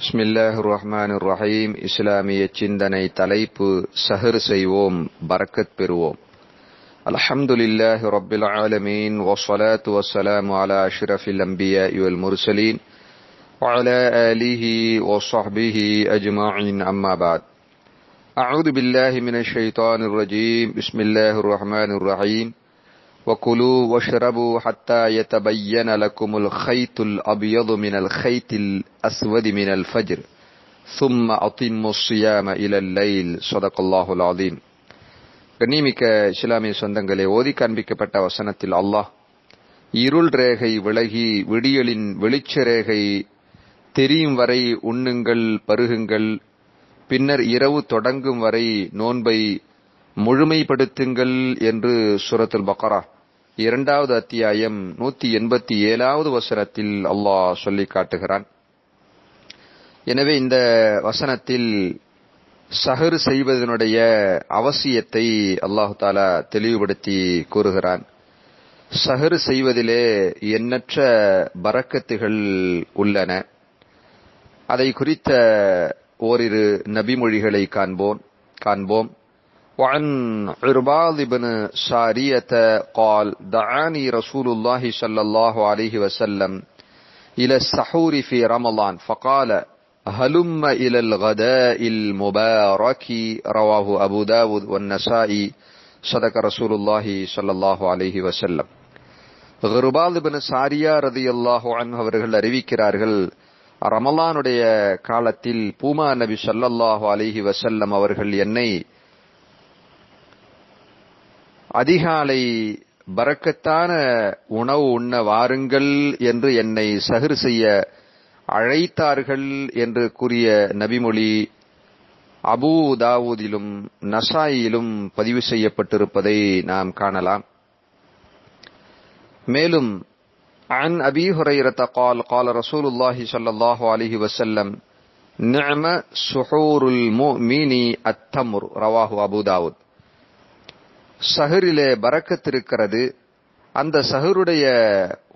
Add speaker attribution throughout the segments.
Speaker 1: بسم الله الرحمن الرحيم إسلامية چندنائي تليب سهر سيوم بركت پروم الحمد لله رب العالمين والصلاة والسلام على أشرف الأنبياء والمرسلين وعلى آله وصحبه أجمعين أما بعد أعوذ بالله من الشيطان الرجيم بسم الله الرحمن الرحيم وكلوا واشربوا حتى يتبين لكم الخيط الابيض من الخيط الاسود من الفجر ثم أطموا الصيام الى الليل صدق الله العظيم கண்ணிமிக்க இஸ்லாமிய சொந்தங்களே ஓதி காண்பிக்கப்பட்ட வசனத்தில் அல்லாஹ் இருள் ரேகை விலகி விடியலின் வெளிச்ச ரேகை தெரியும் வரை உண்ணுங்கள் பருகுங்கள் பின்னர் இரவு தொடங்கும் வரை நோன்பை முழுமைப்படுத்துங்கள் என்று சுரத்துல் பக்கரா இரண்டாவது அத்தியாயம் நூத்தி எண்பத்தி ஏழாவது வசனத்தில் அல்லாஹ் சொல்லி காட்டுகிறான் எனவே இந்த வசனத்தில் சஹர் செய்வதனுடைய அவசியத்தை அல்லாஹு தாலா தெளிவுபடுத்தி கூறுகிறான் சஹர் செய்வதிலே எண்ணற்ற பறக்கத்துகள் உள்ளன அதை குறித்த ஓரிரு நபிமொழிகளை காண்போம் காண்போம் وعن عرباض بن سارية قال دعاني رسول الله صلى الله عليه وسلم إلى السحور في رمضان فقال هلم إلى الغداء المبارك رواه أبو داود والنسائي صدق رسول الله صلى الله عليه وسلم غرباض بن سارية رضي الله عنه ورغل روي அல்லாஹு رمضان அறிவிக்கிறார்கள் كالتل بوما نبي صلى الله عليه وسلم ورغل என்னை அதிகாலை பறக்கத்தான உணவு உண்ண வாருங்கள் என்று என்னை சஹர் செய்ய அழைத்தார்கள் என்று கூறிய நபிமொழி அபூ தாவூதிலும் நசாயிலும் பதிவு செய்யப்பட்டிருப்பதை நாம் காணலாம் மேலும் عن أبي هريرة قال قال رسول الله صلى الله عليه وسلم نعم سحور المؤمن التمر رواه أبو داود சஹரிலே பறக்கத்திருக்கிறது அந்த சஹருடைய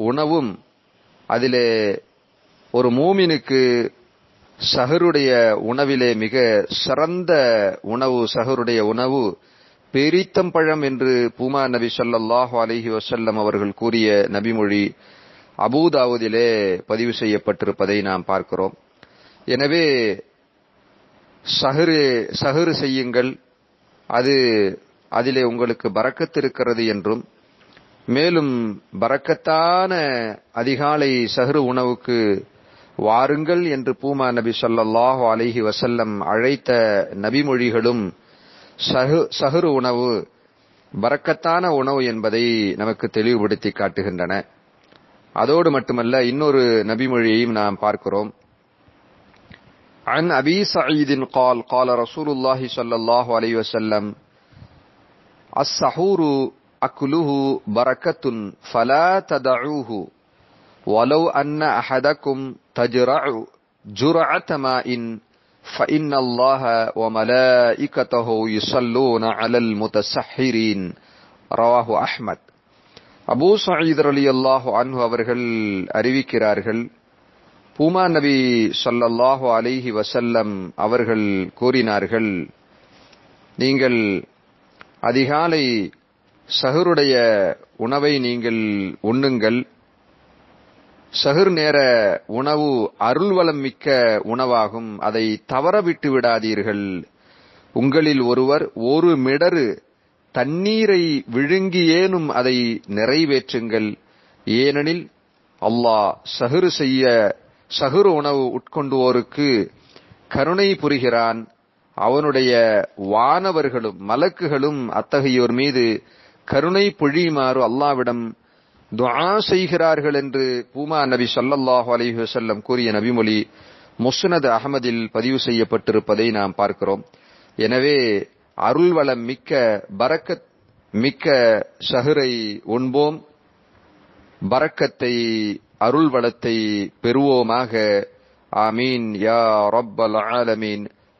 Speaker 1: உணவும் அதிலே ஒரு மூமினுக்கு சஹருடைய உணவிலே மிக சிறந்த உணவு சஹருடைய உணவு பெரித்தம்பழம் என்று பூமா நபி சொல்லாஹு அலஹி வசல்லம் அவர்கள் கூறிய நபிமொழி அபூதாவுதிலே பதிவு செய்யப்பட்டிருப்பதை நாம் பார்க்கிறோம் எனவே சஹரு சஹரு செய்யுங்கள் அது அதிலே உங்களுக்கு பறக்கத்து இருக்கிறது என்றும் மேலும் பறக்கத்தான அதிகாலை சஹரு உணவுக்கு வாருங்கள் என்று பூமா நபி சொல்லாஹு அலிஹி வசல்லம் அழைத்த நபிமொழிகளும் சஹரு உணவு பறக்கத்தான உணவு என்பதை நமக்கு தெளிவுபடுத்தி காட்டுகின்றன அதோடு மட்டுமல்ல இன்னொரு நபிமொழியையும் நாம் பார்க்கிறோம் عن أبي سعيد قال قال رسول الله صلى الله عليه وسلم السحور أكله بركة فلا تدعوه ولو أن أحدكم تجرع جرعة ماء فإن الله وملائكته يصلون على المتسحرين رواه أحمد أبو سعيد رضي الله عنه أبرهل அன்ஹு كرارهل அறிவிக்கிறார்கள் نبي صلى الله عليه وسلم أبرهل كورينارهل நீங்கள் அதிகாலை சகுருடைய உணவை நீங்கள் உண்ணுங்கள் சகுர் நேர உணவு அருள்வளம் மிக்க உணவாகும் அதை தவற விட்டு விடாதீர்கள் உங்களில் ஒருவர் ஒரு மிடரு தண்ணீரை விழுங்கியேனும் அதை நிறைவேற்றுங்கள் ஏனெனில் அல்லாஹ் சகுறு செய்ய சகுறு உணவு உட்கொண்டுவோருக்கு கருணை புரிகிறான் அவனுடைய வானவர்களும் மலக்குகளும் அத்தகையோர் மீது கருணை பொழியுமாறு அல்லாவிடம் துவா செய்கிறார்கள் என்று பூமா நபி சல்லல்லாஹு அலஹி வசல்லம் கூறிய நபிமொழி முஸ்னது அகமதில் பதிவு செய்யப்பட்டிருப்பதை நாம் பார்க்கிறோம் எனவே அருள்வளம் மிக்க பரக்கத் மிக்க ஷஹரை உண்போம் பரக்கத்தை அருள்வளத்தை பெறுவோமாக ஆமீன் யா ரப்பல் ஆலமீன்